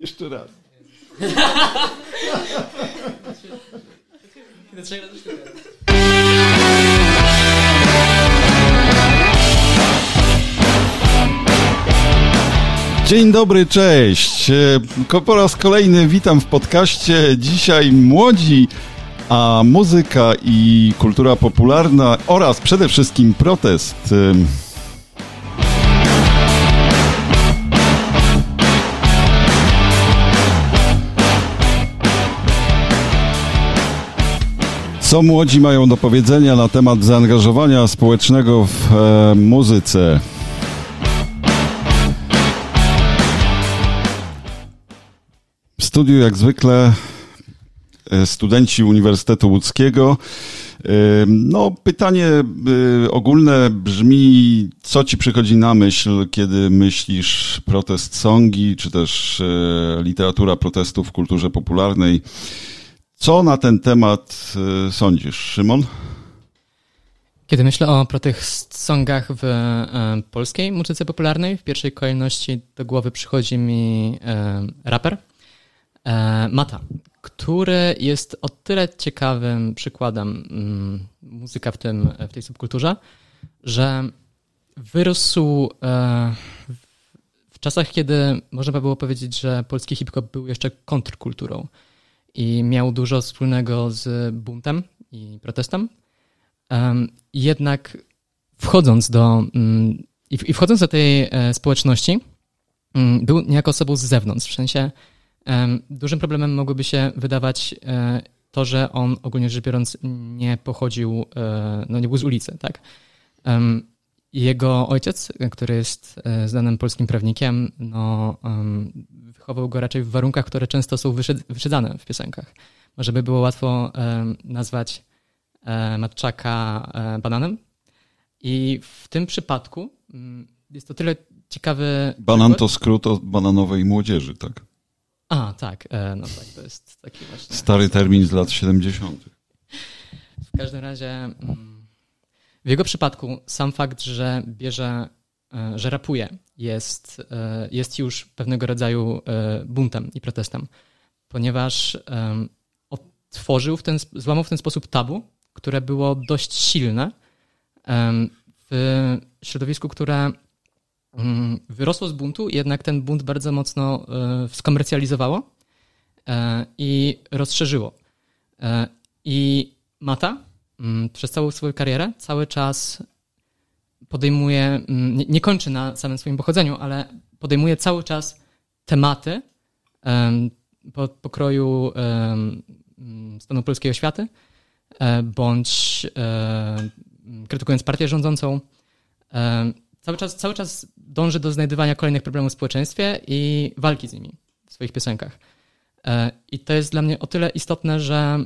Jeszcze raz. Dzień dobry, cześć. E, po raz kolejny witam w podcaście. Dzisiaj młodzi, a muzyka i kultura popularna oraz przede wszystkim protest e, Co młodzi mają do powiedzenia na temat zaangażowania społecznego w e, muzyce? W studiu jak zwykle e, studenci Uniwersytetu Łódzkiego. E, no, pytanie e, ogólne brzmi, co ci przychodzi na myśl, kiedy myślisz protest songi, czy też literatura protestu w kulturze popularnej? Co na ten temat y, sądzisz, Szymon? Kiedy myślę o songach w e, polskiej muzyce popularnej, w pierwszej kolejności do głowy przychodzi mi e, raper e, Mata, który jest o tyle ciekawym przykładem mm, muzyka w, tym, w tej subkulturze, że wyrósł w czasach, kiedy można by było powiedzieć, że polski hip-hop był jeszcze kontrkulturą i miał dużo wspólnego z buntem i protestem. Jednak wchodząc do, mm, i wchodząc do tej e, społeczności, mm, był niejako osobą z zewnątrz. W sensie dużym problemem mogłoby się wydawać e, to, że on ogólnie rzecz biorąc nie pochodził, e, no nie był z ulicy, tak? Jego ojciec, który jest e, znanym polskim prawnikiem, no, wychował go raczej w warunkach, które często są wyszedzane w piosenkach. Może by było łatwo nazwać e, Matczaka e, bananem. I w tym przypadku mm, jest to tyle ciekawy. Banan przykład. to skrót od bananowej młodzieży, tak? A, tak. No tak, to jest taki właśnie. Stary termin z lat 70. W każdym razie. Mm, w jego przypadku sam fakt, że bierze, e, że rapuje, jest, e, jest już pewnego rodzaju e, buntem i protestem, ponieważ otworzył w ten, złamał w ten sposób tabu, które było dość silne w środowisku, które mm, wyrosło z buntu, jednak ten bunt bardzo mocno skomercjalizowało i rozszerzyło. I Mata Mm, przez całą swoją karierę cały czas podejmuje, mm, nie, kończy na samym swoim pochodzeniu, ale podejmuje cały czas tematy po, pokroju mm, stanu polskiej oświaty, e, bądź e, krytykując partię rządzącą, cały czas, cały czas dąży do znajdywania kolejnych problemów w społeczeństwie i walki z nimi w swoich piosenkach. E, I to jest dla mnie o tyle istotne, że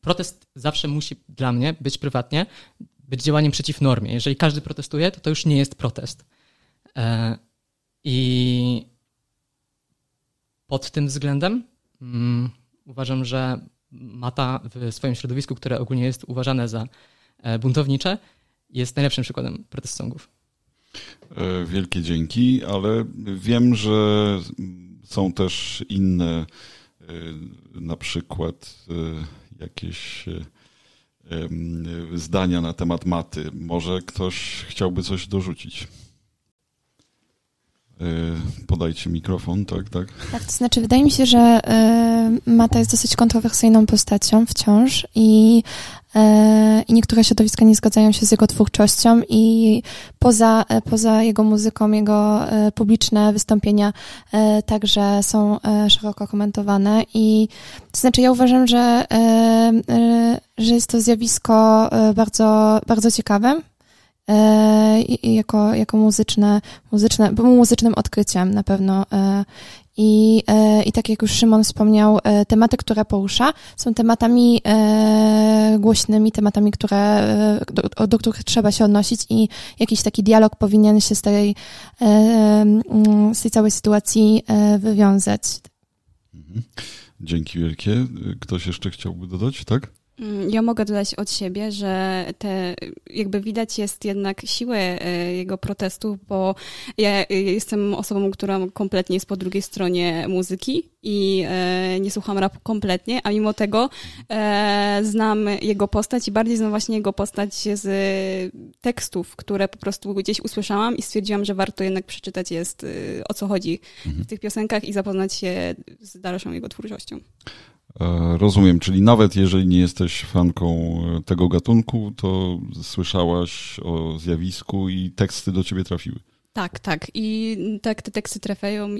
protest zawsze musi dla mnie być prywatnie, być działaniem przeciw normie. Jeżeli każdy protestuje, to to już nie jest protest. E, I pod tym względem mm, uważam, że Mata w swoim środowisku, które ogólnie jest uważane za e, buntownicze, jest najlepszym przykładem protestu e, Wielkie dzięki, ale wiem, że są też inne, na przykład jakieś e, zdania na temat maty. Może ktoś chciałby coś dorzucić. E, podajcie mikrofon, tak, tak. Tak, to znaczy wydaje mi się, że e, Mata jest dosyć kontrowersyjną postacią wciąż i E, i niektóre środowiska nie zgadzają się z jego twórczością i poza, e, poza jego muzyką, jego e, publiczne wystąpienia także są szeroko komentowane i to znaczy ja uważam, że, że jest to zjawisko bardzo, bardzo ciekawe, jako, jako muzyczne, muzyczne, muzycznym odkryciem na pewno i, e, I tak jak już Szymon wspomniał, e, tematy, które porusza, są tematami e, głośnymi, tematami, które, do, do których trzeba się odnosić i jakiś taki dialog powinien się z tej, z tej całej sytuacji wywiązać. Mhm. Dzięki wielkie. Ktoś jeszcze chciałby dodać, tak? Mm, ja mogę dodać od siebie, że te, jakby widać jest jednak siłę e, jego protestów, bo ja e, jestem osobą, która kompletnie jest po drugiej stronie muzyki i e, nie słucham rapu kompletnie, a mimo tego znam jego postać i bardziej znam właśnie jego postać z tekstów, które po prostu gdzieś usłyszałam i stwierdziłam, że warto jednak przeczytać jest o co chodzi w mhm. tych piosenkach i zapoznać się z dalszą jego twórczością. E, rozumiem, czyli nawet jeżeli nie jesteś fanką e, tego gatunku, to słyszałaś o zjawisku i teksty do ciebie trafiły. Tak, tak. I tak te teksty trafiają i,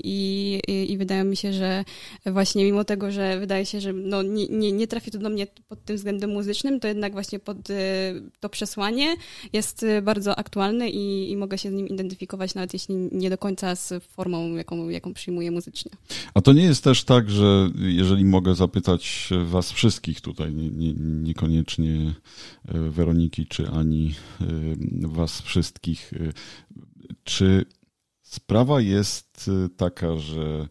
i, i wydaje mi się, że właśnie mimo tego, że wydaje się, że no, nie, nie, nie trafi to do mnie pod tym względem muzycznym, to jednak właśnie pod y, to przesłanie jest bardzo aktualne i, i mogę się z nim identyfikować, nawet jeśli nie do końca z formą, jaką, jaką przyjmuję muzycznie. A to nie jest też tak, że jeżeli mogę zapytać was wszystkich tutaj, nie, nie, niekoniecznie e, Weroniki czy Ani, e, was wszystkich, e, czy sprawa jest y, taka, że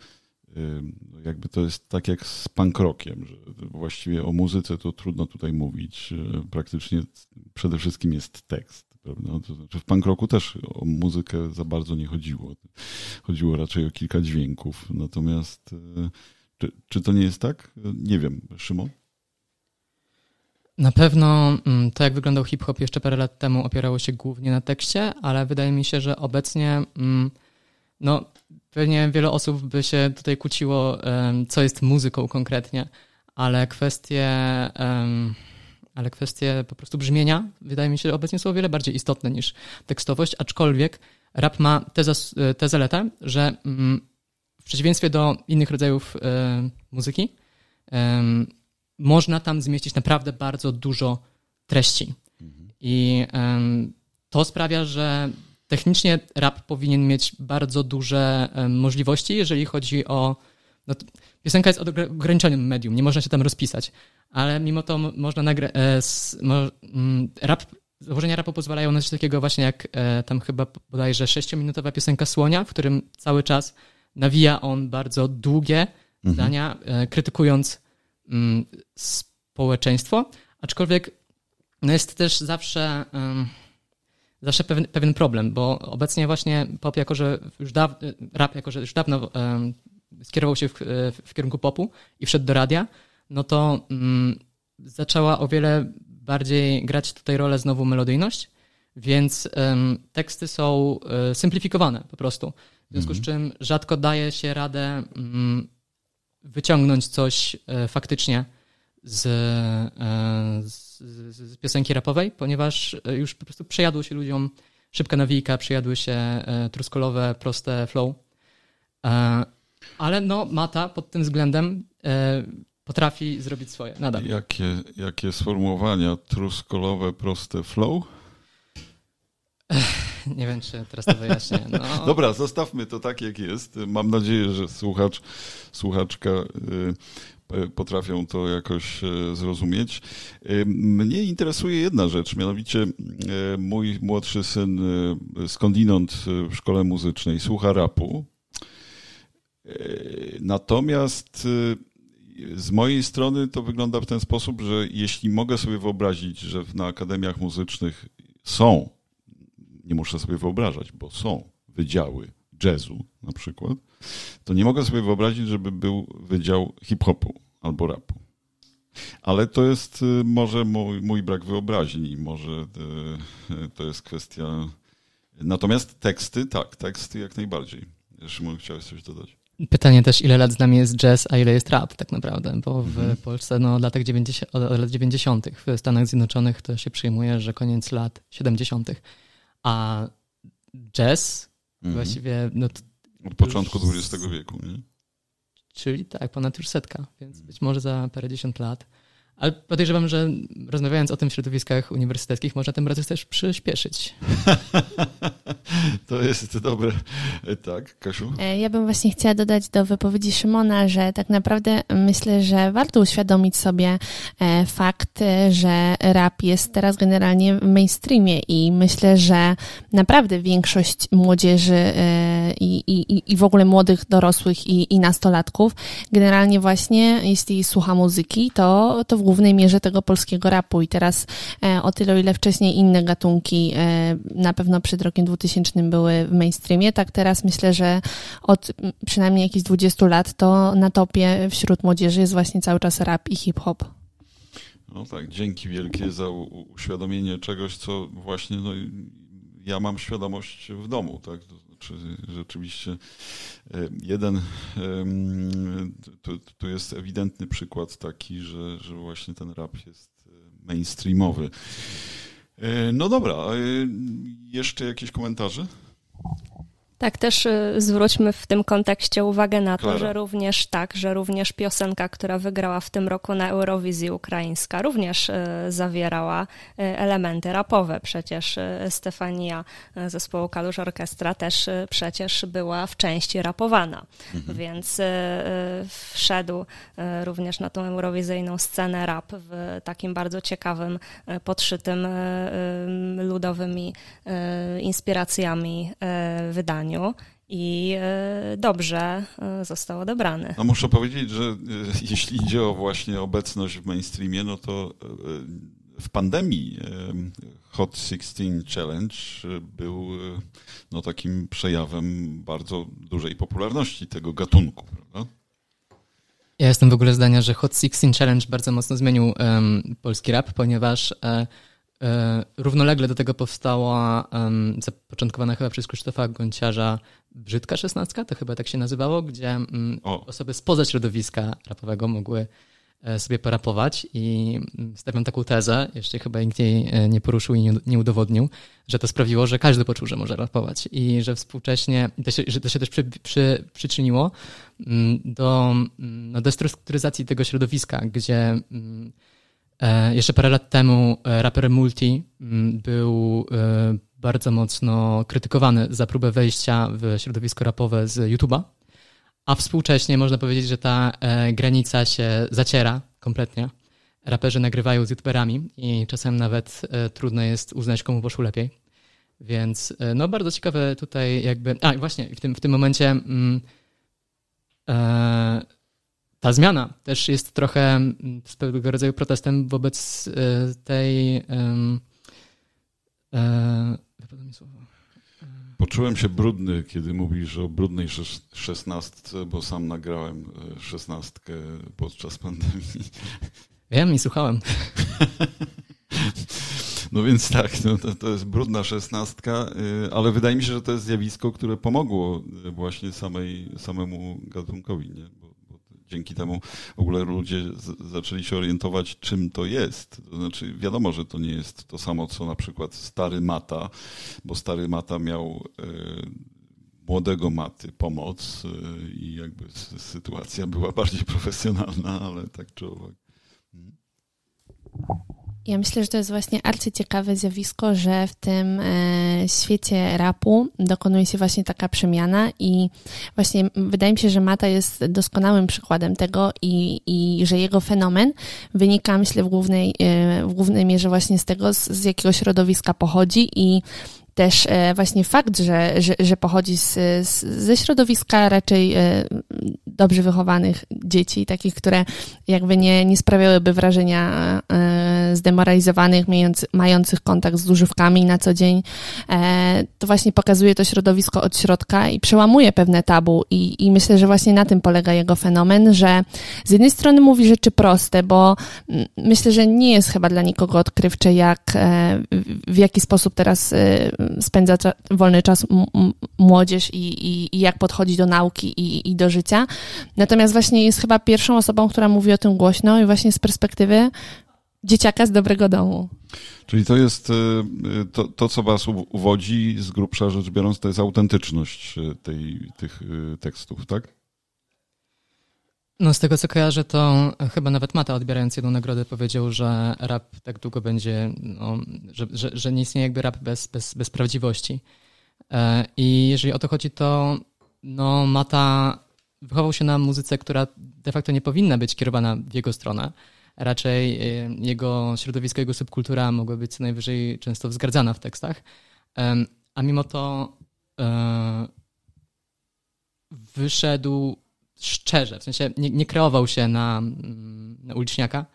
y, no jakby to jest tak jak z Pankrokiem, że właściwie o muzyce to trudno tutaj mówić. Y, praktycznie przede wszystkim jest tekst. Prawda? To znaczy w pankroku też o muzykę za bardzo nie chodziło. Chodziło raczej o kilka dźwięków. Natomiast czy, czy to nie jest tak? Nie wiem, Szymon? Na pewno mm, to, jak wyglądał hip-hop jeszcze parę lat temu, opierało się głównie na tekście, ale wydaje mi się, że obecnie mm, no, pewnie wiele osób by się tutaj kłóciło, co jest muzyką konkretnie, ale kwestie, ale kwestie po prostu brzmienia, wydaje mi się, obecnie są o wiele bardziej istotne niż tekstowość, aczkolwiek rap ma tę, e, tę zaletę, że mm, w przeciwieństwie do innych rodzajów e, muzyki, można tam zmieścić naprawdę bardzo dużo treści. I um, to sprawia, że technicznie rap powinien mieć bardzo duże um, możliwości, jeżeli chodzi o. No, piosenka jest ograniczonym medium, nie można się tam rozpisać, ale mimo to można nagrać. e, mo, rap, założenia rapu pozwalają na coś takiego właśnie jak e, tam chyba bodajże 6-minutowa piosenka Słonia, w którym cały czas nawija on bardzo długie mhm. zdania, e, krytykując Mm, społeczeństwo, aczkolwiek no jest też zawsze, zawsze pewien, pewien problem, bo obecnie właśnie pop jako, że już dawno, rap jako, że już dawno skierował się w, w kierunku popu i wszedł do radia, no to mm, zaczęła o wiele bardziej grać tutaj rolę znowu melodyjność, więc um, teksty są um, e, symplifikowane po prostu. W związku mm -hmm. z mhm. czym rzadko daje się radę um, wyciągnąć coś e, faktycznie e, z, z, z, piosenki rapowej, ponieważ e, już po prostu przejadło się ludziom szybka nawijka, przejadły się truskolowe, proste flow. Ale no, Mata pod tym względem potrafi zrobić swoje nadal. Jakie, jakie sformułowania? Truskolowe, proste flow? Ech. Nie wiem, czy teraz to wyjaśnię. No. Dobra, zostawmy to tak, jak jest. Mam nadzieję, że słuchacz, słuchaczka y, y, potrafią to jakoś y, zrozumieć. Mnie interesuje jedna rzecz, mianowicie mój młodszy syn skądinąd w szkole muzycznej słucha rapu. Natomiast z mojej strony to wygląda w ten sposób, że jeśli mogę sobie wyobrazić, że na akademiach muzycznych są nie muszę sobie wyobrażać, bo są wydziały jazzu na przykład, to nie mogę sobie wyobrazić, żeby był wydział hip-hopu albo rapu. Ale to jest y, może mój, mój brak wyobraźni, może y, to jest kwestia. Natomiast teksty, tak, teksty jak najbardziej. Szymon, chciałeś coś dodać? Pytanie też, ile lat z nami jest jazz, a ile jest rap tak naprawdę, bo w mhm. Polsce no, latach 90, od lat 90. w Stanach Zjednoczonych to się przyjmuje, że koniec lat 70 a jazz mhm. właściwie... No, Od początku już... XX wieku, nie? Czyli tak, ponad już setka, więc mhm. być może za parędziesiąt lat ale podejrzewam, że rozmawiając o tym w środowiskach uniwersyteckich, można ten proces też przyspieszyć. to jest dobre. Tak, Kasiu? E, ja bym właśnie chciała dodać do wypowiedzi Szymona, że tak naprawdę myślę, że warto uświadomić sobie e, fakt, że rap jest teraz generalnie w mainstreamie i myślę, że naprawdę większość młodzieży e, i, i, i w ogóle młodych dorosłych i, i nastolatków generalnie właśnie, jeśli słucha muzyki, to, to w głównej mierze tego polskiego rapu i teraz e, o tyle, o ile wcześniej inne gatunki e, na pewno przed rokiem 2000 były w mainstreamie, tak teraz myślę, że od przynajmniej jakichś 20 lat to na topie wśród młodzieży jest właśnie cały czas rap i hip-hop. No tak, dzięki wielkie za uświadomienie czegoś, co właśnie no, ja mam świadomość w domu, tak? Czyli rzeczywiście e, jeden, tu, tu, jest ewidentny przykład taki, że, że właśnie ten rap jest e, mainstreamowy. E, no dobra, jeszcze jakieś komentarze? Tak, też y, zwróćmy w tym kontekście uwagę na to, Klara. że również tak, że również piosenka, która wygrała w tym roku na Eurowizji ukraińska, również y, zawierała y, elementy rapowe. Przecież Stefania zespołu Kalusz Orkiestra też przecież była w części rapowana, mhm. więc wszedł również na tą eurowizyjną scenę rap w takim bardzo ciekawym, podszytym ludowymi inspiracjami wydaniu i e, dobrze e, został odebrany. No muszę powiedzieć, że e, jeśli idzie o właśnie obecność w mainstreamie, no to w pandemii Hot 16 Challenge był no, takim przejawem bardzo dużej popularności tego gatunku, prawda? Ja jestem w ogóle zdania, że Hot 16 Challenge bardzo mocno zmienił um, polski rap, ponieważ um, E, równolegle do tego powstała um, zapoczątkowana chyba przez Krzysztofa Gąciarza Brzydka Szesnacka, to chyba tak się nazywało, gdzie um, osoby spoza środowiska rapowego mogły e, sobie porapować i mm, stawiam taką tezę, jeszcze chyba nikt jej e, nie poruszył i nie, udowodnił, że to sprawiło, że każdy poczuł, że może rapować i że współcześnie, to się, że to się też przy, przy, przyczyniło mm, do no, destrukturyzacji tego środowiska, gdzie... E, jeszcze parę lat temu e, raper Multi mm, był e, bardzo mocno krytykowany za próbę wejścia w środowisko rapowe z YouTube'a, a współcześnie można powiedzieć, że ta granica się zaciera kompletnie. Raperzy nagrywają z YouTuberami i czasem nawet trudno jest uznać, komu poszło lepiej. Więc no bardzo ciekawe tutaj jakby... A właśnie, w tym, w tym momencie... Mm, ta zmiana też jest trochę z mm, pewnego rodzaju protestem wobec y, tej. Y, słowo. Y, Poczułem się brudny, kiedy mówisz o brudnej szesnastce, bo sam nagrałem szesnastkę podczas pandemii. Wiem i słuchałem. No więc tak, no to, to jest brudna szesnastka, ale wydaje mi się, że to jest zjawisko, które pomogło właśnie samej, samemu gatunkowi, nie? Bo dzięki temu w ogóle ludzie zaczęli się orientować, czym to jest. To znaczy, wiadomo, że to nie jest to samo, co na przykład stary Mata, bo stary Mata miał e, młodego Maty pomoc e, i jakby sytuacja była bardziej profesjonalna, ale tak czy owak. Hmm. Ja myślę, że to jest właśnie arcyciekawe zjawisko, że w tym e, świecie rapu dokonuje się właśnie taka przemiana i właśnie wydaje mi się, że Mata jest doskonałym przykładem tego i, i że jego fenomen wynika, myślę, w głównej, e, w głównej mierze właśnie z tego, z, z jakiego środowiska pochodzi i też e, właśnie fakt, że, że, że pochodzi z, z, ze środowiska raczej e, dobrze wychowanych dzieci, takich, które jakby nie, nie sprawiałyby wrażenia e, zdemoralizowanych, mając, mających kontakt z używkami na co dzień, to właśnie pokazuje to środowisko od środka i przełamuje pewne tabu i, i myślę, że właśnie na tym polega jego fenomen, że z jednej strony mówi rzeczy proste, bo myślę, że nie jest chyba dla nikogo odkrywcze, jak w jaki sposób teraz spędza wolny czas młodzież i, i, i, jak podchodzi do nauki i, i do życia. Natomiast właśnie jest chyba pierwszą osobą, która mówi o tym głośno i właśnie z perspektywy dzieciaka z dobrego domu. Czyli to jest y, y, to, to co was uwodzi z grubsza rzecz biorąc, to jest autentyczność y, tej, tych tekstów, tak? No z tego co kojarzę, to chyba nawet Mata odbierając jedną nagrodę powiedział, że rap tak długo będzie, no, że, że, że nie istnieje jakby rap bez, bez, bez prawdziwości. E, I jeżeli o to chodzi, to no, Mata wychował się na muzyce, która de facto nie powinna być kierowana w jego stronę. Raczej e, jego środowisko, jego subkultura mogły być co najwyżej często wzgardzana w tekstach. E, a mimo to wyszedł szczerze, w sensie nie, nie kreował się na, mm, na uliczniaka.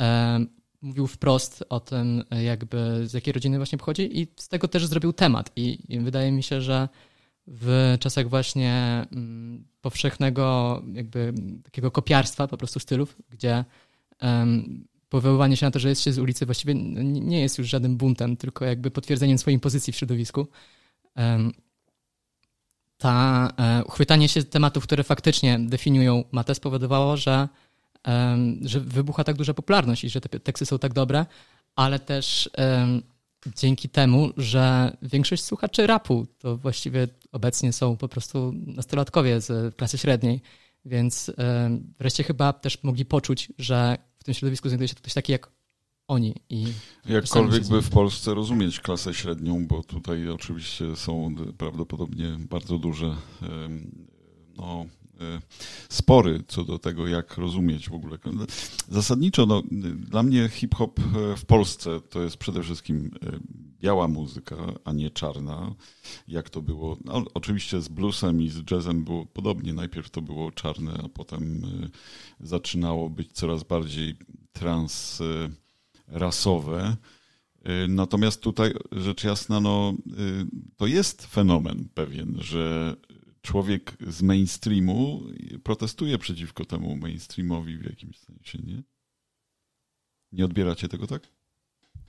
E, mówił wprost o tym, jakby z jakiej rodziny właśnie pochodzi i z tego też zrobił temat. I, i wydaje mi się, że w czasach właśnie mm, powszechnego jakby takiego kopiarstwa po prostu stylów, gdzie um, powoływanie się na to, że jest się z ulicy właściwie nie jest już żadnym buntem, tylko jakby potwierdzeniem swojej pozycji w środowisku ta e, uchwytanie się tematów, które faktycznie definiują matę, spowodowało, że, e, że wybucha tak duża popularność i że te teksty są tak dobre, ale też e, dzięki temu, że większość słuchaczy rapu to właściwie obecnie są po prostu nastolatkowie z klasy średniej, więc wreszcie chyba też mogli poczuć, że w tym środowisku znajduje się ktoś taki jak oni. I Jakkolwiek by w Polsce rozumieć klasę średnią, bo tutaj oczywiście są prawdopodobnie bardzo duże no, e, spory co do tego, jak rozumieć w ogóle. Zasadniczo no, dla mnie hip-hop e, w Polsce to jest przede wszystkim e, biała muzyka, a nie czarna, jak to było. No, oczywiście z bluesem i z jazzem było podobnie. Najpierw to było czarne, a potem zaczynało być coraz bardziej trans rasowe. Y, natomiast tutaj rzecz jasna, no, y, to jest fenomen pewien, że człowiek z mainstreamu protestuje przeciwko temu mainstreamowi w jakimś sensie, nie? Nie odbieracie tego tak?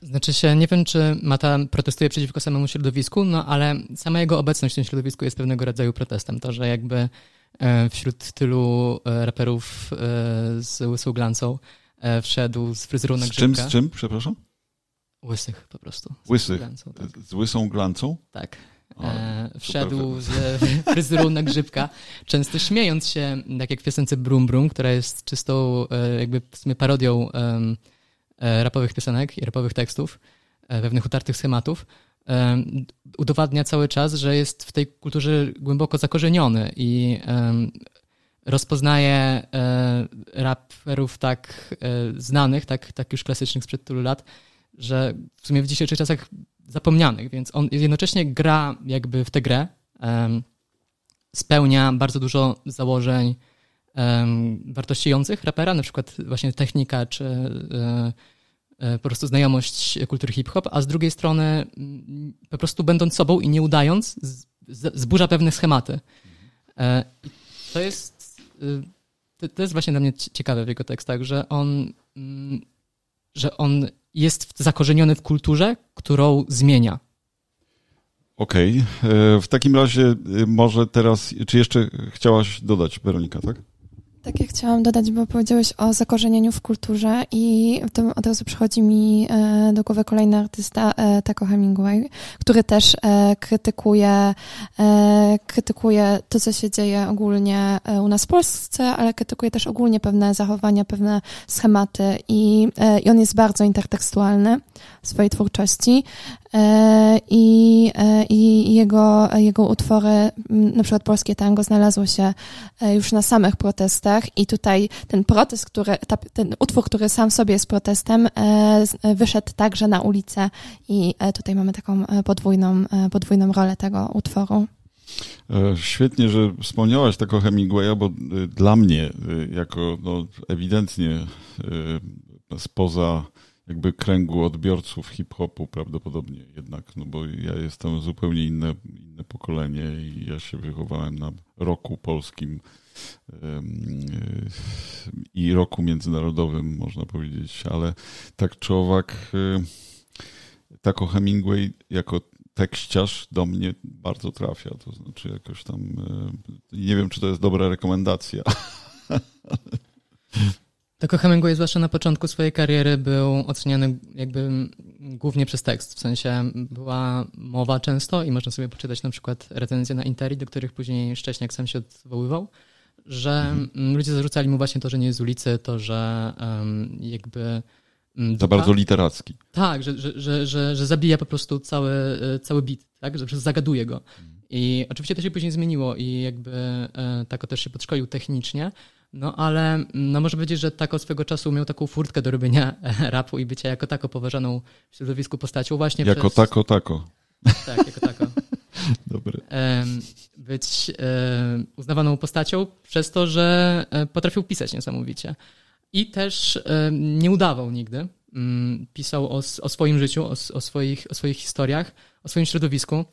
Znaczy się, nie wiem, czy Mata protestuje przeciwko samemu środowisku, no ale sama jego obecność w tym środowisku jest pewnego rodzaju protestem. To, że jakby e, wśród tylu e, raperów e, z łysą glancą e, wszedł z fryzurą na grzybka. Z czym, z czym, przepraszam? Łysych po prostu. Z Łysych. Glancą, tak. Z łysą glancą? Tak. O, e, wszedł z e, fryzurą na grzybka, często śmiejąc się, tak jak w piosence Brum Brum, która jest czystą e, jakby w sumie parodią e, rapowych piosenek i rapowych tekstów, e, pewnych utartych schematów, udowadnia cały czas, że jest w tej kulturze głęboko zakorzeniony i rozpoznaję e, raperów tak e, znanych, tak, tak już klasycznych sprzed tylu lat, że w sumie w dzisiejszych czasach zapomnianych, więc on jednocześnie gra jakby w tę grę, spełnia bardzo dużo założeń wartościujących rapera, na przykład właśnie technika czy e, po prostu znajomość kultury hip-hop, a z drugiej strony mm, po prostu będąc sobą i nie udając, zburza pewne schematy. To jest Y, to, to jest właśnie dla mnie ciekawe w jego tekstach, że on, mm, że on jest zakorzeniony w kulturze, którą zmienia. Okej. Okay. E, w takim razie y, może teraz, czy jeszcze chciałaś dodać, Weronika, tak? Tak, ja chciałam dodać, bo powiedziałeś o zakorzenieniu w kulturze i to od razu przychodzi mi e, do głowy kolejny artysta, e, Taco Hemingway, który też e, krytykuje, krytykuje to, co się dzieje ogólnie u nas w Polsce, ale krytykuje też ogólnie pewne zachowania, pewne schematy i, i on jest bardzo intertekstualny w swojej twórczości i, i jego, jego utwory, na przykład polskie tango, znalazło się już na samych protestach protestach i tutaj ten protest, który, ta, ten utwór, który sam sobie jest protestem, e, e wyszedł także na ulicę i e, tutaj mamy taką e, podwójną, podwójną rolę tego utworu. Świetnie, że wspomniałaś tak o Hemingwaya, bo dla mnie, jako no, ewidentnie spoza jakby kręgu odbiorców hip-hopu prawdopodobnie jednak, no bo ja jestem zupełnie inne, inne pokolenie i ja się wychowałem na roku polskim i roku międzynarodowym, można powiedzieć, ale tak czy owak, y, tak o Hemingway jako tekściarz do mnie bardzo trafia. To znaczy jakoś tam. Y, nie wiem, czy to jest dobra rekomendacja. o Hemingway, zwłaszcza na początku swojej kariery, był oceniany jakby głównie przez tekst. W sensie była mowa często i można sobie poczytać na przykład recenzje na Interi, do których później Szcześniak sam się odwoływał że mhm. mm, ludzie zarzucali mu właśnie to, że nie jest z ulicy, to, że jakby. to mm, bardzo literacki. Tak, że, że, że, że, że zabija po prostu cały, e, cały bit, tak? że zagaduje go. Mhm. I oczywiście to się później zmieniło i jakby e, Tako też się podszkolił technicznie, no ale mm, no może powiedzieć, że Tako swego czasu miał taką furtkę do robienia rapu i bycia jako tako poważaną w środowisku postacią właśnie Jako przez... tako tako. Tak, jako tako dobry. Być uznawaną postacią przez to, że e, potrafił pisać niesamowicie. I też nie udawał nigdy. Mm, pisał o, o swoim życiu, o, o, swoich, o swoich historiach, o swoim środowisku.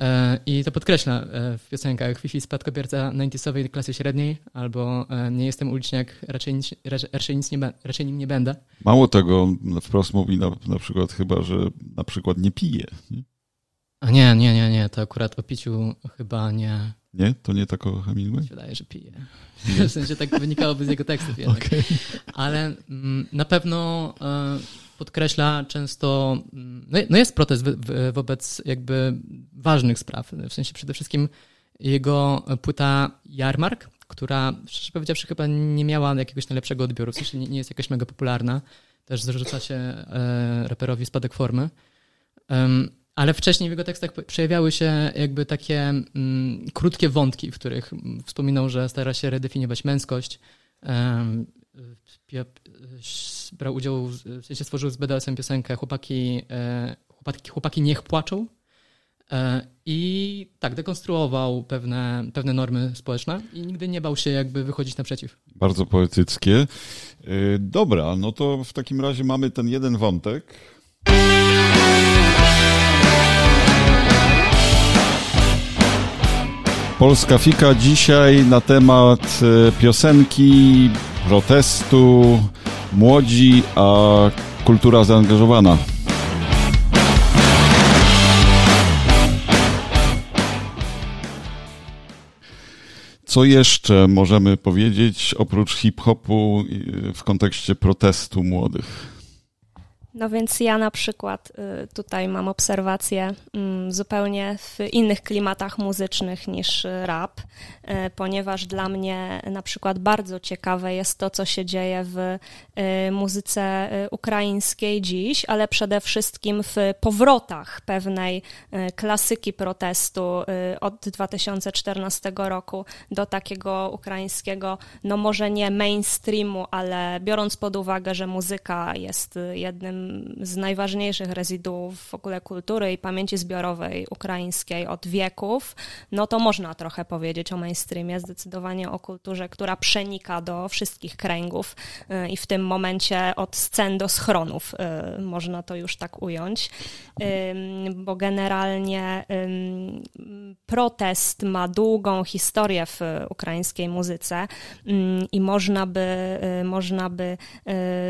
E, I to podkreśla e, w piosenkach Fifi spadkobierca 90 klasy średniej albo Nie jestem uliczniak, raczej, nic, raczej, nic nie, raczej nim nie będę. Mało tego, wprost mówi na, na przykład chyba, że na przykład nie pije. Nie? A nie, nie, nie, nie, to akurat o piciu chyba nie. Nie? To nie tak o Hemingway? Mi się wydaje, że pije. Nie. W sensie tak wynikałoby z jego tekstów jednak. Okay. Ale mm, na pewno y, podkreśla często, mm, no, no jest protest w, w, wobec jakby ważnych spraw. W sensie przede wszystkim jego płyta Jarmark, która szczerze powiedziawszy chyba nie miała jakiegoś najlepszego odbioru, w sensie nie, nie jest jakaś mega popularna. Też zrzuca się y, raperowi spadek formy. Ale wcześniej w jego tekstach przejawiały się jakby takie mm, krótkie wątki, w których mm, wspominał, że stara się redefiniować męskość. Um, brał udział, w sensie stworzył z BDS-em piosenkę chłopaki, e, chłopaki, chłopaki niech płaczą. E, I tak, dekonstruował pewne, pewne normy społeczne i nigdy nie bał się jakby wychodzić naprzeciw. Bardzo poetyckie. E, dobra, no to w takim razie mamy ten jeden wątek. Polska Fika dzisiaj na temat e, piosenki, protestu, młodzi, a kultura zaangażowana. Co jeszcze możemy powiedzieć oprócz hip-hopu e, w kontekście protestu młodych? No więc ja na przykład y, tutaj mam obserwacje mm, zupełnie w innych klimatach muzycznych niż rap, y, ponieważ dla mnie na przykład bardzo ciekawe jest to, co się dzieje w Y, muzyce y, ukraińskiej dziś, ale przede wszystkim w powrotach pewnej y, klasyki protestu od 2014 roku do takiego ukraińskiego, no może nie mainstreamu, ale biorąc pod uwagę, że muzyka jest jednym z najważniejszych rezyduów w ogóle kultury i pamięci zbiorowej ukraińskiej od wieków, no to można trochę powiedzieć o mainstreamie, zdecydowanie o kulturze, która przenika do wszystkich kręgów i w tym momencie od scen do schronów, y, można to już tak ująć, bo generalnie protest ma długą historię w ukraińskiej muzyce i można by, y, można by y,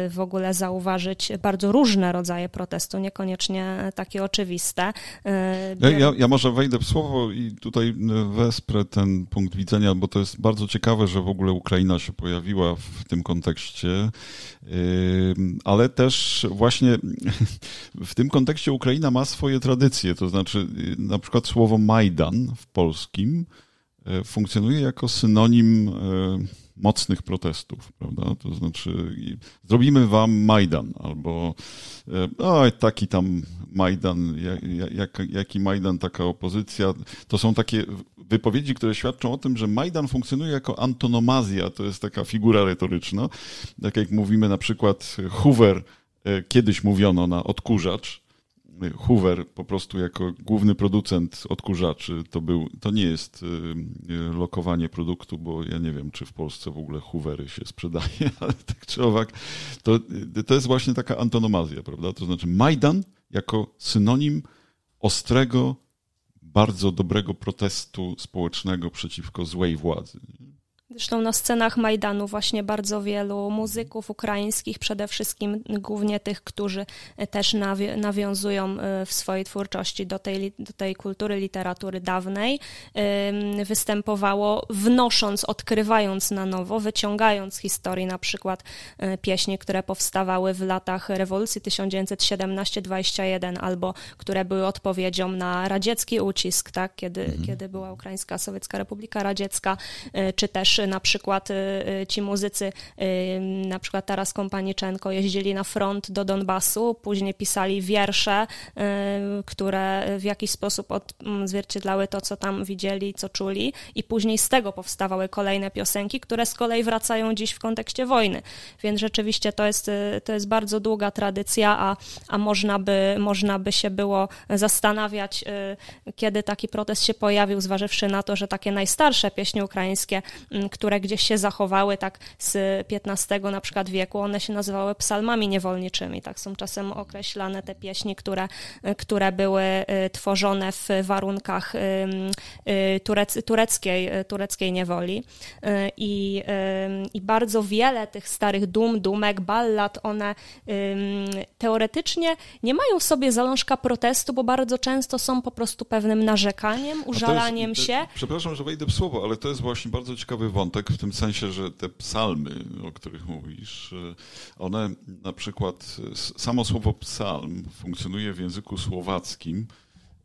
w ogóle zauważyć bardzo różne rodzaje protestu, niekoniecznie takie oczywiste. Ja, ja może wejdę w słowo i tutaj wesprę ten punkt widzenia, bo to jest bardzo ciekawe, że w ogóle Ukraina się pojawiła w tym kontekście. Ale też właśnie w tym kontekście Ukraina ma swoje tradycje, to znaczy y, na przykład słowo Majdan w polskim y, funkcjonuje jako synonim y, mocnych protestów, prawda? To znaczy, zrobimy wam Majdan, albo e, oj, taki tam Majdan, jak, jaki Majdan, taka opozycja. To są takie wypowiedzi, które świadczą o tym, że Majdan funkcjonuje jako antonomazja, to jest taka figura retoryczna. Tak jak mówimy na przykład Hoover, e, kiedyś mówiono na odkurzacz, Hoover po prostu jako główny producent odkurzaczy to był, to nie jest y, y, lokowanie produktu, bo ja nie wiem, czy w Polsce w ogóle Hoovery się sprzedaje, ale tak czy owak, to, y, to jest właśnie taka antonomazja, prawda? To znaczy Majdan jako synonim ostrego, bardzo dobrego protestu społecznego przeciwko złej władzy. Zresztą na scenach Majdanu właśnie bardzo wielu muzyków ukraińskich, przede wszystkim głównie tych, którzy też nawiązują e, w swojej twórczości do tej, do tej kultury, literatury dawnej, występowało wnosząc, odkrywając na nowo, wyciągając historii na przykład e, pieśni, które powstawały w latach rewolucji 1917-21 albo które były odpowiedzią na radziecki ucisk, tak, kiedy, mhm. kiedy była Ukraińska Sowiecka Republika Radziecka, e, czy też trzy na przykład y, y, ci muzycy, y, na przykład Taras Kompaniczenko, jeździli na front do Donbasu, później pisali wiersze, które w jakiś sposób odzwierciedlały to, co tam widzieli, co czuli i później z tego powstawały kolejne piosenki, które z kolei wracają dziś w kontekście wojny. Więc rzeczywiście to jest, to jest bardzo długa tradycja, a, a można, by, można by się było zastanawiać, kiedy taki protest się pojawił, zważywszy na to, że takie najstarsze pieśni ukraińskie mm, które gdzieś się zachowały tak z XV na przykład wieku, one się nazywały psalmami niewolniczymi. Tak są czasem określane te pieśni, które, e, które były e, tworzone w warunkach e, turec, tureckiej, tureckiej niewoli. I, I bardzo wiele tych starych dum, dumek, ballad, one teoretycznie nie mają sobie zalążka protestu, bo bardzo często są po prostu pewnym narzekaniem, użalaniem jest, się. Przepraszam, że wejdę w słowo, ale to jest właśnie bardzo ciekawy wątek w tym sensie, że te psalmy, o których mówisz, y, one na przykład, samo słowo psalm funkcjonuje w języku słowackim.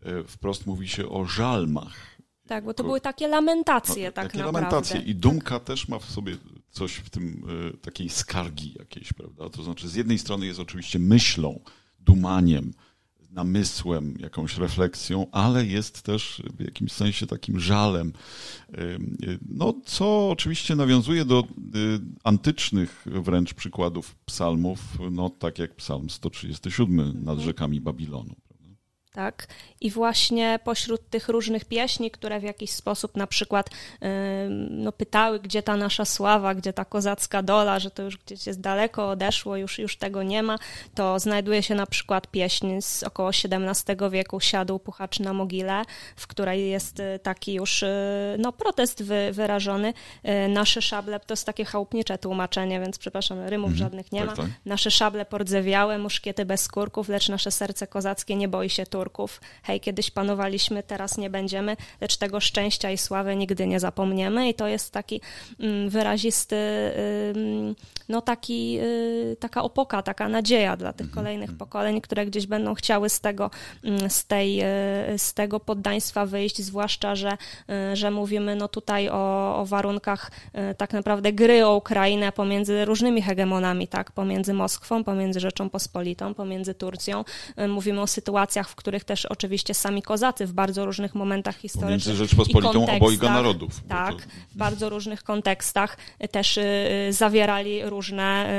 Y, wprost mówi się o żalmach. Tak, bo to były takie lamentacje no, tak takie naprawdę. lamentacje i tak. dumka tak. też ma w sobie coś w tym, y, takiej skargi jakiejś, prawda? To znaczy z jednej strony jest oczywiście myślą, dumaniem, namysłem, jakąś refleksją, ale jest też w jakimś sensie takim żalem. Y, no, co oczywiście nawiązuje do y, antycznych wręcz przykładów psalmów, no tak jak psalm 137 nad mhm. rzekami Babilonu. Tak? I właśnie pośród tych różnych pieśni, które w jakiś sposób na przykład no, pytały, gdzie ta nasza sława, gdzie ta kozacka dola, że to już gdzieś jest daleko, odeszło, już, już tego nie ma, to znajduje się na przykład pieśń z około XVII wieku Siadł puchacz na mogile, w której jest e, taki już e, no, protest wy, wyrażony. E, nasze szable, to jest takie chałupnicze tłumaczenie, więc przepraszam, rymów mhm. żadnych nie tak, ma. Tak. Nasze szable pordzewiałe, muszkiety bez kurków, lecz nasze serce kozackie nie boi się turków. Hej, kiedyś panowaliśmy, teraz nie będziemy, lecz tego szczęścia i sławy nigdy nie zapomniemy. I to jest taki mm, wyrazisty, no taki, y, taka opoka, taka nadzieja dla tych mhm, kolejnych mhm. pokoleń, które gdzieś będą chciały z tego, mm, z tej, y, z tego poddaństwa wyjść, zwłaszcza, że, y, że mówimy no tutaj o, o warunkach tak naprawdę gry o Ukrainę pomiędzy różnymi hegemonami, tak, pomiędzy Moskwą, pomiędzy Rzeczą Pospolitą, pomiędzy Turcją. Mówimy o sytuacjach, w których których też oczywiście sami kozacy w bardzo różnych momentach historii. Między Rzeczpospolitą obojga narodów. Tak, to... w bardzo różnych kontekstach też y, y, zawierali różne,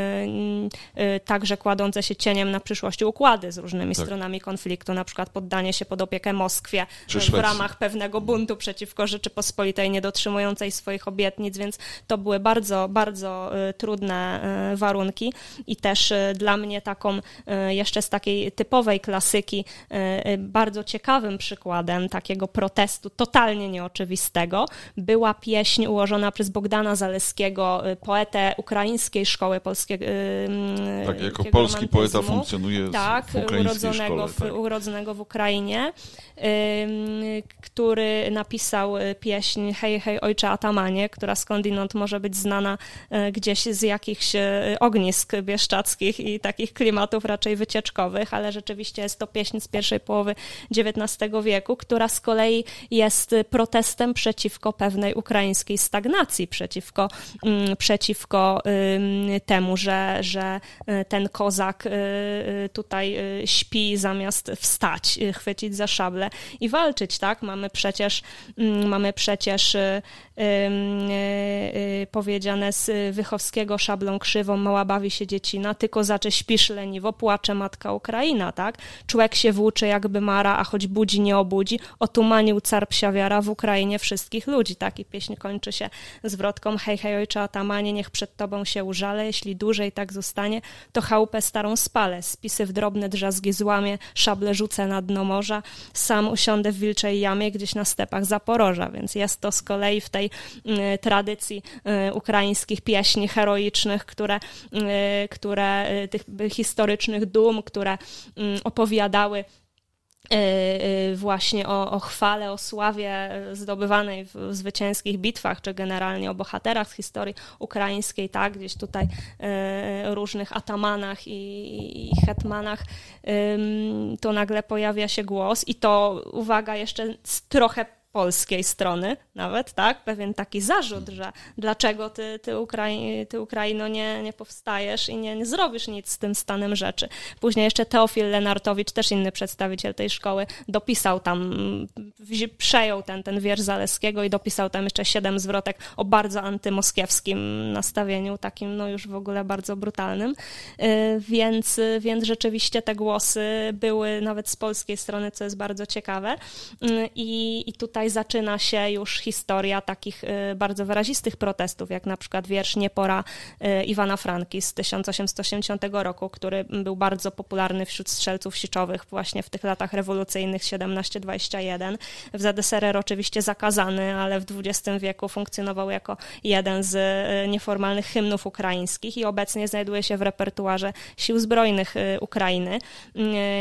y, także kładące się cieniem na przyszłość układy z różnymi tak. stronami konfliktu, na przykład poddanie się pod opiekę Moskwie w ramach pewnego buntu przeciwko Rzeczypospolitej niedotrzymującej swoich obietnic, więc to były bardzo, bardzo trudne warunki i też dla mnie taką jeszcze z takiej typowej klasyki Y, bardzo ciekawym przykładem takiego protestu totalnie nieoczywistego była pieśń ułożona przez Bogdana Zaleskiego, y, poetę ukraińskiej szkoły polskiego. Y, mm, tak, jako polski poeta funkcjonuje tak, w urodzonego, szkole, tak. w, urodzonego w Ukrainie, który napisał pieśń Hej, hej, ojcze Atamanie, która skądinąd może być znana gdzieś z jakichś ognisk bieszczackich i takich klimatów raczej wycieczkowych, ale rzeczywiście jest to pieśń z pierwszej połowy XIX wieku, która z kolei jest protestem przeciwko pewnej ukraińskiej stagnacji, przeciwko, mm, przeciwko temu, że, że y, ten kozak y, y, tutaj śpi zamiast wstać, chwycić za szablę i walczyć, tak? Mamy przecież, mm, mamy przecież E, e, powiedziane z Wychowskiego szablą krzywą, mała bawi się dziecina, tylko zacze śpisz leniwo, płacze matka Ukraina, tak? Człek się włóczy jakby mara, a choć budzi nie obudzi, otumanił car psia wiara w Ukrainie wszystkich ludzi, tak? I pieśń kończy się zwrotką hej, hej ojcze atamanie, niech przed tobą się użale, jeśli dłużej tak zostanie, to chałupę starą spalę, spisy w drobne drzazgi złamie, szable rzucę na dno morza, sam usiądę w wilczej jamie gdzieś na stepach Zaporoża, więc jest to z kolei w tej Y, tradycji y, ukraińskich pieśni heroicznych, które, y, które tych historycznych dum, które opowiadały właśnie o, o chwale, o sławie zdobywanej w zwycięskich bitwach, czy generalnie o bohaterach z historii ukraińskiej, tak, gdzieś tutaj różnych atamanach i, i hetmanach, to nagle pojawia się głos i to, uwaga, jeszcze trochę polskiej strony nawet, tak? Pewien taki zarzut, mhm. że dlaczego ty, ty, Ukrai ty Ukraino nie, nie powstajesz i nie, nie zrobisz nic z tym stanem rzeczy. Później jeszcze Teofil Lenartowicz, też inny przedstawiciel tej szkoły, dopisał tam, przejął ten, ten wiersz Zaleskiego i dopisał tam jeszcze siedem zwrotek o bardzo antymoskiewskim nastawieniu, takim no już w ogóle bardzo brutalnym. Y, więc, więc rzeczywiście te głosy były nawet z polskiej strony, co jest bardzo ciekawe. Y, I, i tutaj tutaj zaczyna się już historia takich y, bardzo wyrazistych protestów, jak na przykład wiersz Niepora y, Iwana Franki z 1880 roku, który był bardzo popularny wśród strzelców siczowych właśnie w tych latach rewolucyjnych 17-21. W Zadeserer oczywiście zakazany, ale w XX wieku funkcjonował jako jeden z y, nieformalnych hymnów ukraińskich i obecnie znajduje się w repertuarze Sił Zbrojnych Ukrainy.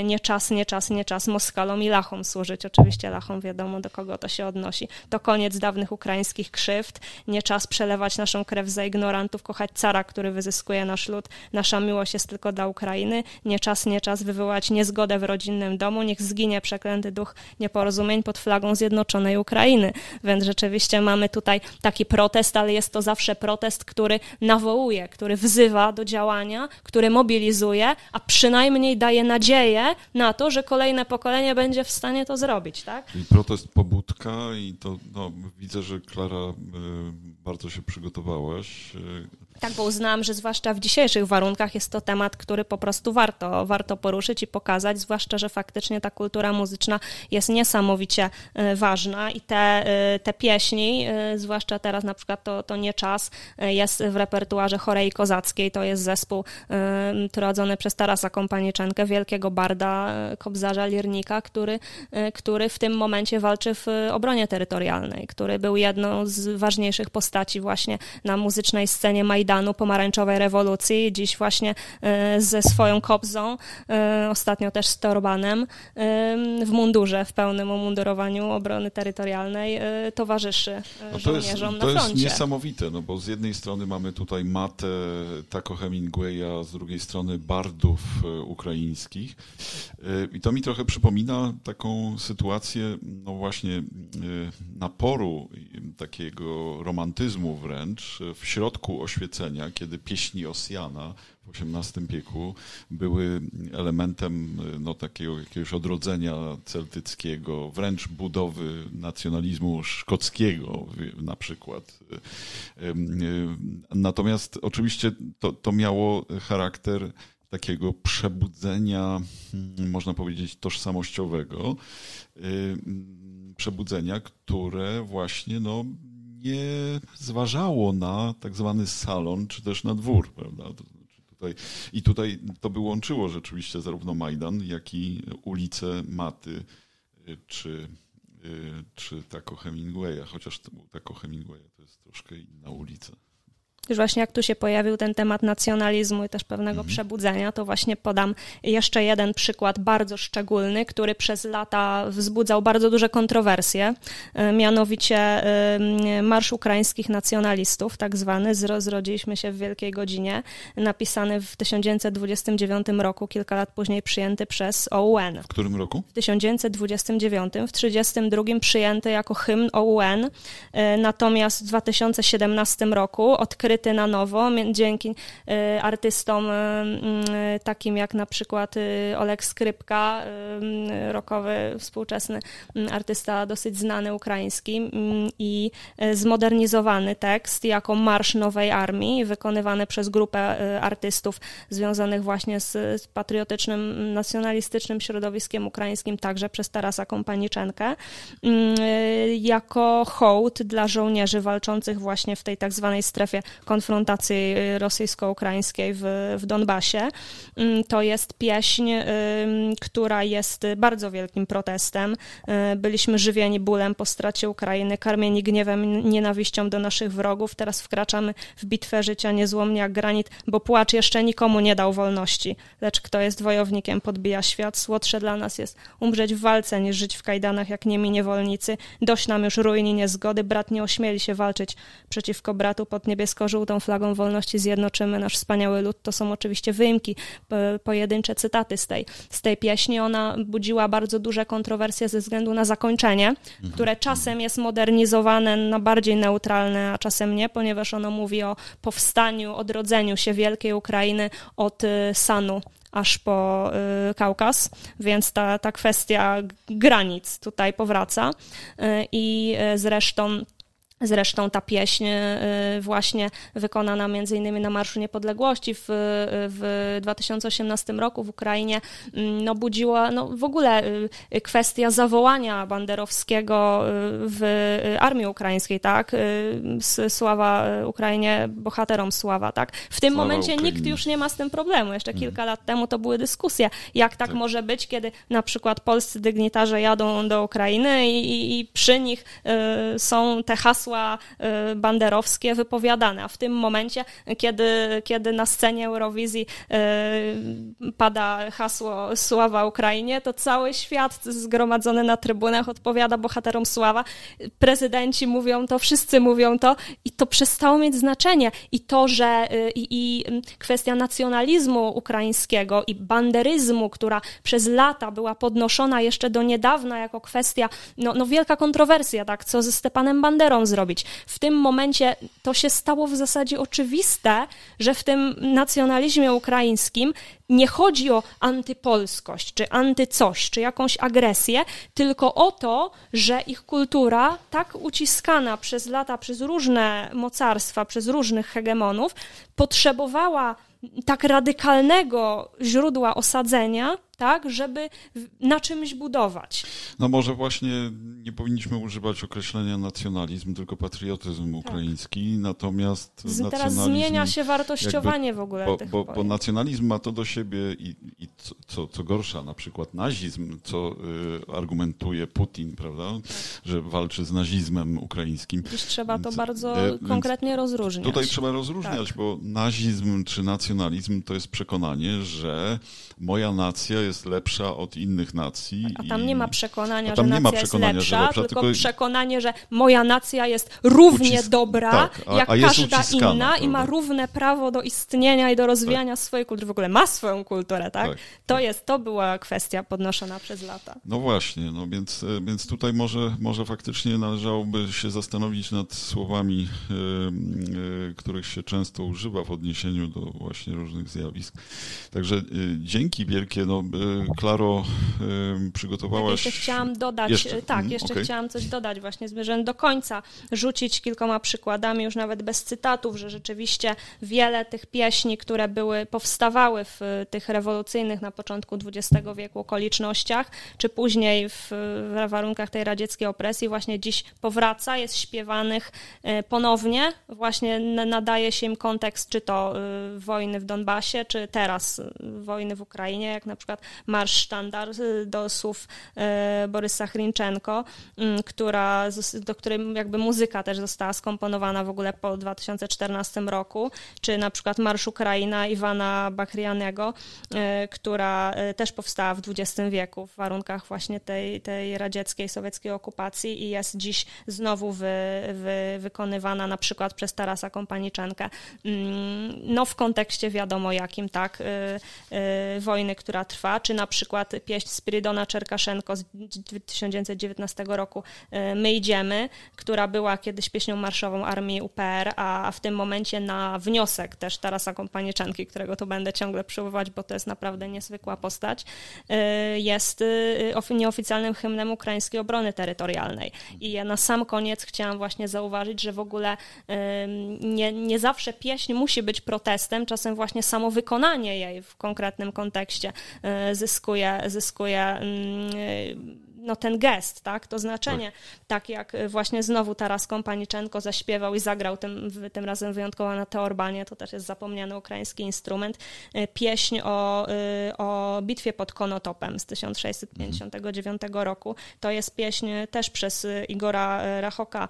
Nie czas, nie czas, nie czas Moskalom i Lachom służyć. Oczywiście Lachom wiadomo, do kogo to się odnosi. To koniec dawnych ukraińskich krzywd, nie czas przelewać naszą krew za ignorantów, kochać cara, który wyzyskuje nasz lud, nasza miłość jest tylko dla Ukrainy, nie czas, nie czas wywołać niezgodę w rodzinnym domu, niech zginie przeklęty duch nieporozumień pod flagą Zjednoczonej Ukrainy. Więc rzeczywiście mamy tutaj taki protest, ale jest to zawsze protest, który nawołuje, który wzywa do działania, który mobilizuje, a przynajmniej daje nadzieję na to, że kolejne pokolenie będzie w stanie to zrobić. Tak? protest pobudka i to no, widzę, że Klara y, bardzo się przygotowałaś. Y, tak, bo uznałam, że zwłaszcza w dzisiejszych warunkach jest to temat, który po prostu warto, warto poruszyć i pokazać, zwłaszcza, że faktycznie ta kultura muzyczna jest niesamowicie e, ważna i te, e, te pieśni, e, zwłaszcza teraz na przykład to, to nie czas, jest w repertuarze Chorei Kozackiej, to jest zespół prowadzony przez Tarasa Kompaniczenkę, wielkiego barda, kobzarza, lirnika, który, który w tym momencie walczy w obronie terytorialnej, który był jedną z ważniejszych postaci właśnie na muzycznej scenie Majdanu Majdanu Pomarańczowej Rewolucji, dziś właśnie e, ze swoją kobzą, e, ostatnio też z Torbanem, e, w mundurze, w pełnym umundurowaniu obrony terytorialnej towarzyszy no to jest, na to jest niesamowite, no bo z jednej strony mamy tutaj matę Tako Hemingwaya, z drugiej strony bardów ukraińskich i to mi trochę przypomina taką sytuację, no właśnie naporu takiego romantyzmu wręcz w środku oświecenia nawrócenia, kiedy pieśni Osjana w XVIII wieku były elementem y, no, takiego jakiegoś odrodzenia celtyckiego, wręcz budowy nacjonalizmu szkockiego na przykład. Y, y, natomiast oczywiście to, to miało charakter takiego przebudzenia, hmm, można powiedzieć, tożsamościowego, przebudzenia, które właśnie no, nie zważało na tak zwany salon, czy też na dwór, prawda? Znaczy I tutaj to by łączyło rzeczywiście zarówno Majdan, jak i ulice Maty, y, czy, y, czy Taco Hemingwaya, chociaż Tako Hemingwaya to jest troszkę inna ulica. Już właśnie jak tu się pojawił ten temat nacjonalizmu i też pewnego mhm. przebudzenia, to właśnie podam jeszcze jeden przykład bardzo szczególny, który przez lata wzbudzał bardzo duże kontrowersje, e, mianowicie e, Marsz Ukraińskich Nacjonalistów, tak zwany, zrodziliśmy się w Wielkiej Godzinie, napisany w 1929 roku, kilka lat później przyjęty przez OUN. W którym roku? W 1929, w 1932 przyjęty jako hymn OUN, e, natomiast w 2017 roku odkryty odkryty na nowo dzięki y, artystom y, mm, y, takim jak na przykład Oleg Skrypka, rokowy współczesny mm, artysta dosyć znany ukraiński mm, i zmodernizowany tekst jako Marsz Nowej Armii wykonywany przez grupę artystów związanych właśnie z patriotycznym, nacjonalistycznym środowiskiem ukraińskim, także przez Tarasa Kompaniczenkę, jako hołd dla żołnierzy walczących właśnie w tej tak zwanej strefie konfrontacji rosyjsko-ukraińskiej w, w Donbasie. Mm, to jest pieśń, która jest bardzo wielkim protestem. Y, byliśmy żywieni bólem po stracie Ukrainy, karmieni gniewem, nienawiścią do naszych wrogów. Teraz wkraczamy w bitwę życia niezłomnie jak granit, bo płacz jeszcze nikomu nie dał wolności. Lecz kto jest wojownikiem, podbija świat. Słodsze dla nas jest umrzeć w walce, niż żyć w kajdanach jak niemi niewolnicy. Dość nam już ruin i niezgody. Brat nie ośmieli się walczyć przeciwko bratu pod niebiesko żółtą flagą wolności zjednoczymy nasz wspaniały lud, to są oczywiście wyimki, pojedyncze cytaty z tej, z tej pieśni. Ona budziła bardzo duże kontrowersje ze względu na zakończenie, mhm. które czasem jest modernizowane na bardziej neutralne, a czasem nie, ponieważ ono mówi o powstaniu, odrodzeniu się wielkiej Ukrainy od y, Sanu aż po y, Kaukaz, więc ta, ta kwestia granic tutaj powraca y, i y, zresztą Zresztą ta pieśń y, y, właśnie wykonana między innymi na Marszu Niepodległości w, y, w 2018 roku w Ukrainie mm, no budziła no w ogóle kwestia zawołania Banderowskiego w armii ukraińskiej, tak? Sława Ukrainie, bohaterom sława, tak? W tym sława momencie Ukrainie. nikt już nie ma z tym problemu. Jeszcze mhm. kilka mhm. lat temu to były dyskusje, jak tak, tak, może być, kiedy na przykład polscy dygnitarze jadą do Ukrainy i, i przy nich są te hasła hasła y, banderowskie wypowiadane, a w tym momencie, kiedy, kiedy na scenie Eurowizji y, pada hasło Sława Ukrainie, to cały świat zgromadzony na trybunach odpowiada bohaterom Sława. Prezydenci mówią to, wszyscy mówią to i to przestało mieć znaczenie. I to, że y, i, i kwestia nacjonalizmu ukraińskiego i banderyzmu, która przez lata była podnoszona jeszcze do niedawna jako kwestia, no, no wielka kontrowersja, tak, co ze Stepanem Banderą zrobił zrobić. W tym momencie to się stało w zasadzie oczywiste, że w tym nacjonalizmie ukraińskim nie chodzi o antypolskość, czy antycoś, czy jakąś agresję, tylko o to, że ich kultura, tak uciskana przez lata przez różne mocarstwa, przez różnych hegemonów, potrzebowała tak radykalnego źródła osadzenia, tak, żeby na czymś budować. No może właśnie nie powinniśmy używać określenia nacjonalizm, tylko patriotyzm tak. ukraiński, natomiast Z, Teraz zmienia się wartościowanie w ogóle bo, tych bo, bo nacjonalizm ma to do siebie i, i co, co, co, gorsza, na przykład nazizm, co y, argumentuje Putin, prawda, tak. że walczy z nazizmem ukraińskim. Dziś trzeba to bardzo e, konkretnie rozróżniać. Tutaj trzeba rozróżniać, tak. bo nazizm czy nacjonalizm to jest przekonanie, że moja nacja jest jest lepsza od innych nacji. A tam i... nie ma przekonania, że nacja ma przekonania, jest lepsza, lepsza tylko, tylko, przekonanie, że moja nacja jest równie ucisk... dobra tak, a, jak a każda inna prawda? i ma równe prawo do istnienia i do rozwijania tak. swojej kultury. W ogóle ma swoją kulturę, tak? tak to tak. jest, to była kwestia podnoszona przez lata. No właśnie, no więc, e, więc tutaj może, może faktycznie należałoby się zastanowić nad słowami, yy, yy, których się często używa w odniesieniu do właśnie różnych zjawisk. Także yy, dzięki wielkie, no Y, Klaro, y, przygotowałaś... jeszcze chciałam dodać, jeszcze, y, tak, mm, jeszcze okay. chciałam coś dodać właśnie zmierzając do końca, rzucić kilkoma przykładami, już nawet bez cytatów, że rzeczywiście wiele tych pieśni, które były, powstawały w tych rewolucyjnych na początku XX wieku okolicznościach, czy później w, w warunkach tej radzieckiej opresji właśnie dziś powraca, jest śpiewanych ponownie, właśnie nadaje się im kontekst, czy to wojny w Donbasie, czy teraz wojny w Ukrainie, jak na przykład marsz sztandar y, do słów y, Borysa Chrinczenko, mm, która, do której jakby muzyka też została skomponowana w ogóle po 2014 roku, czy na przykład Marsz Ukraina Iwana Bakrianego, y, która też powstała w XX wieku w warunkach właśnie tej, tej radzieckiej, sowieckiej okupacji i jest dziś znowu wy, wy, wykonywana na przykład przez Tarasa Kompaniczenkę. Mm, no w kontekście wiadomo jakim, tak, wojny, która trwa czy na przykład pieśń Spiridona Czerkaszenko z 1919 roku y, My idziemy, która była kiedyś pieśnią marszową Armii UPR, a w tym momencie na wniosek też Tarasa Kompanieczanki, którego tu będę ciągle przywoływać, bo to jest naprawdę niezwykła postać, y, jest y, nieoficjalnym hymnem ukraińskiej obrony terytorialnej. I ja na sam koniec chciałam właśnie zauważyć, że w ogóle nie, nie zawsze pieśń musi być protestem, czasem właśnie samo wykonanie jej w konkretnym kontekście zyskuje, zyskuje mm, no, ten gest, tak, to znaczenie. Tak, tak jak y, właśnie znowu Taras Kompaniczenko zaśpiewał i zagrał tym, tym razem wyjątkowo na teorbanie, to też jest zapomniany ukraiński instrument, y, pieśń o, y, o bitwie pod Konotopem z 1659 roku. To jest pieśń też przez Igora Rachoka,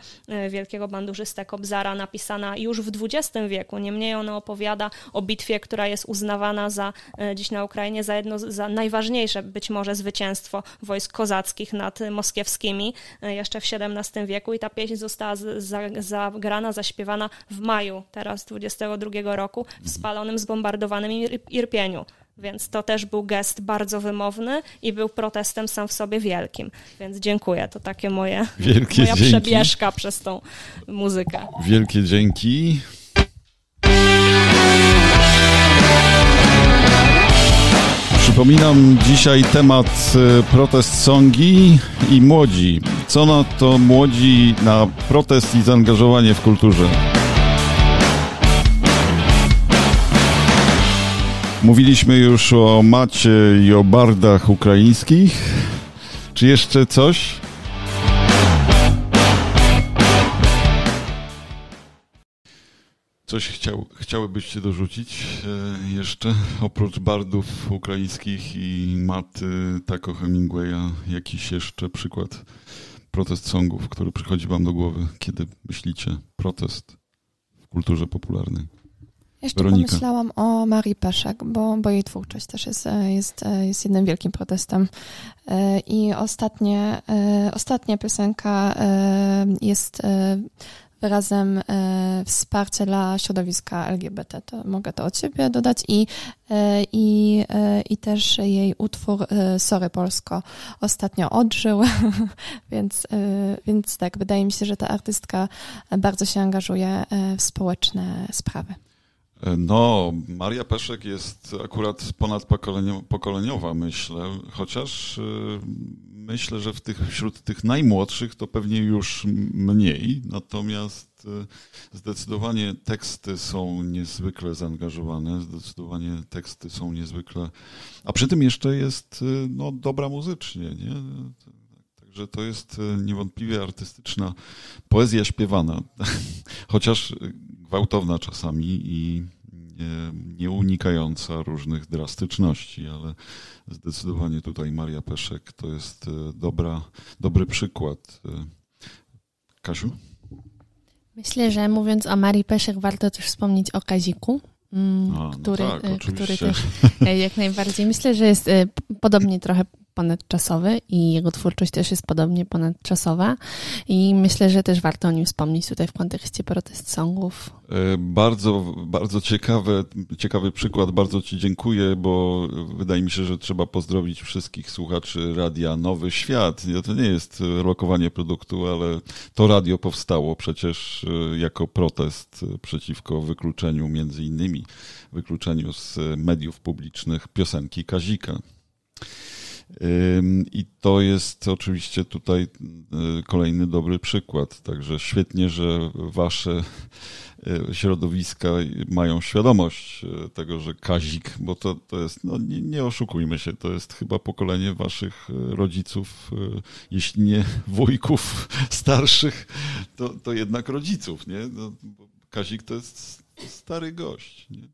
wielkiego bandurzystę Kobzara, napisana już w XX wieku. Niemniej ona opowiada o bitwie, która jest uznawana za dziś na Ukrainie za jedno za najważniejsze być może zwycięstwo wojsk kozackich nad moskiewskimi e, jeszcze w XVII wieku i ta pieśń została zagrana, zaśpiewana w maju teraz 22 roku w mhm. spalonym, zbombardowanym Irpieniu. Więc to też był gest bardzo wymowny i był protestem sam w sobie wielkim. Więc dziękuję. To takie moje Wielkie moja dzięki. przebieżka przez tą muzykę. Wielkie dzięki. Przypominam dzisiaj temat y, protest songi i młodzi. Co na to młodzi na protest i zaangażowanie w kulturze? Mówiliśmy już o macie i o bardach ukraińskich. Czy jeszcze coś? Coś chciał, chciałybyście dorzucić e, jeszcze oprócz bardów ukraińskich i Maty, Taco Hemingwaya? Jakiś jeszcze przykład protest songów, który przychodzi Wam do głowy, kiedy myślicie protest w kulturze popularnej? Jeszcze Weronika. pomyślałam o Marii Peszek, bo, bo jej twórczość też jest, jest, jest jednym wielkim protestem. E, I ostatnie, e, ostatnia piosenka jest wyrazem e, wsparcia dla środowiska LGBT. To mogę to od siebie dodać i, e, i, e, i też jej utwór Sorry Polsko ostatnio odżył, więc, więc tak, wydaje mi się, że ta artystka bardzo się angażuje w społeczne sprawy. No, Maria Peszek jest akurat ponadpokoleniowa, myślę, chociaż myślę, że w tych, wśród tych najmłodszych to pewnie już mniej, natomiast e, zdecydowanie teksty są niezwykle zaangażowane, zdecydowanie teksty są niezwykle, a przy tym jeszcze jest e, no, dobra muzycznie, nie? Także to jest e, niewątpliwie artystyczna poezja śpiewana, chociaż gwałtowna czasami i nieunikająca różnych drastyczności, ale zdecydowanie tutaj Maria Peszek to jest e, dobra, dobry przykład. E, Kasiu? Myślę, że mówiąc o Marii Peszek, warto też wspomnieć o Kaziku, mm, a, no który, tak, e, który też jak najbardziej myślę, że jest podobnie trochę ponadczasowy i jego twórczość też jest podobnie ponadczasowa i myślę, że też warto o nim wspomnieć tutaj w kontekście protest songów. E, bardzo, bardzo ciekawe, ciekawy przykład, bardzo Ci dziękuję, bo wydaje mi się, że trzeba pozdrowić wszystkich słuchaczy Radia Nowy Świat. To nie jest lokowanie produktu, ale to radio powstało przecież e, jako protest przeciwko wykluczeniu, między innymi wykluczeniu z mediów publicznych piosenki Kazika. I to jest oczywiście tutaj y, kolejny dobry przykład. Także świetnie, że wasze y, środowiska mają świadomość y, tego, że Kazik, bo to, to jest, no nie, nie oszukujmy się, to jest chyba pokolenie waszych rodziców, jeśli nie wujków starszych, to, to jednak rodziców, nie? No, Kazik to jest stary gość, nie?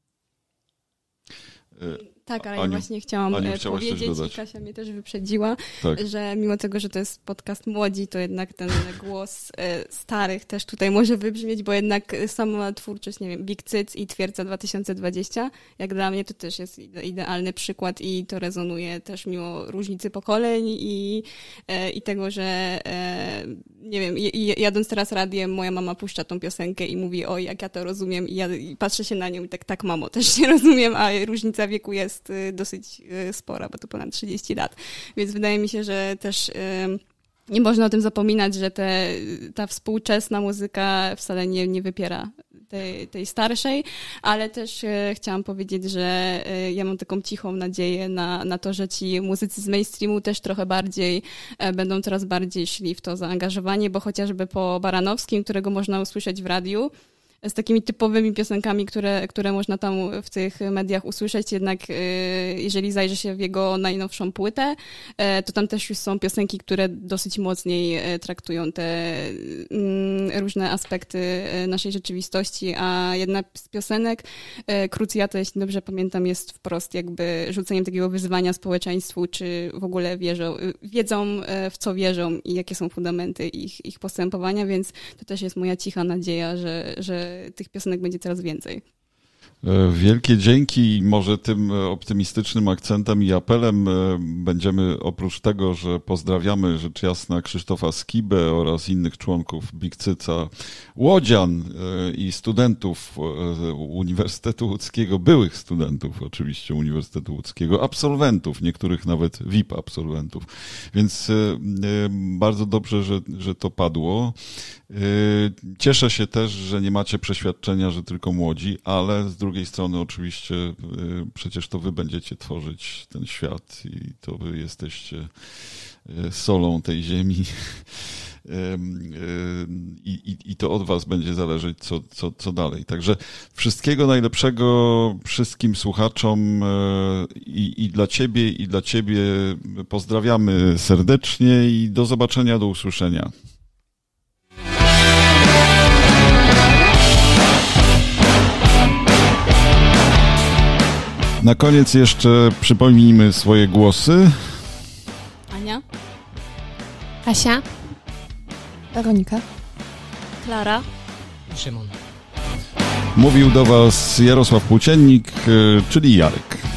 Tak, ale ja właśnie chciałam e, powiedzieć i Kasia mnie też wyprzedziła, tak. że mimo tego, że to jest podcast młodzi, to jednak ten głos e, starych też tutaj może wybrzmieć, bo jednak sama twórczość, nie wiem, Big Cyc i Twierdza 2020, jak dla mnie to też jest idealny przykład i to rezonuje też mimo różnicy pokoleń i, e, i tego, że nie wiem, jadąc teraz radiem, moja mama puszcza tą piosenkę i mówi, oj, jak ja to rozumiem i, ja, i patrzę się na nią i tak, tak mamo, też nie rozumiem, a różnica wieku jest jest y, dosyć y, spora, bo to ponad 30 lat. Więc wydaje mi się, że też y, nie można o tym zapominać, że te, ta współczesna muzyka wcale nie, nie wypiera tej, tej starszej, ale też e, chciałam powiedzieć, że e, ja mam taką cichą nadzieję na, na to, że ci muzycy z mainstreamu też trochę bardziej e, będą coraz bardziej szli w to zaangażowanie, bo chociażby po Baranowskim, którego można usłyszeć w radiu, z takimi typowymi piosenkami, które, które można tam w tych mediach usłyszeć. Jednak y, jeżeli zajrzy się w jego najnowszą płytę, y, to tam też już są piosenki, które dosyć mocniej y, traktują te mm, różne aspekty naszej rzeczywistości, a jedna z piosenek, Krucjata, jeśli dobrze pamiętam, jest wprost jakby rzuceniem takiego wyzwania społeczeństwu, czy w ogóle wierzą, wiedzą w co wierzą i jakie są fundamenty ich, ich postępowania, więc to też jest moja cicha nadzieja, że, że tych piosenek będzie coraz więcej. E, wielkie dzięki. Może tym e, optymistycznym akcentem i apelem e, będziemy oprócz tego, że pozdrawiamy rzecz jasna Krzysztofa Skibę oraz innych członków Bigcyca Łodzian i studentów Uniwersytetu Łódzkiego, byłych studentów oczywiście Uniwersytetu Łódzkiego, absolwentów, niektórych nawet VIP absolwentów. Więc bardzo dobrze, że, że to padło. Cieszę się też, że nie macie przeświadczenia, że tylko młodzi, ale z drugiej drugiej strony oczywiście y, przecież to wy będziecie tworzyć ten świat i to wy jesteście y, solą tej ziemi. Y, I, i, I, to od Was będzie zależeć, co, co, co dalej. Także wszystkiego najlepszego wszystkim słuchaczom i, i dla Ciebie, i dla Ciebie pozdrawiamy serdecznie i do zobaczenia, do usłyszenia. Na koniec jeszcze przypomnijmy swoje głosy. Ania. Asia. Weronika. Klara. Szymon. Mówił do Was Jarosław Płóciennik, y, czyli Jarek.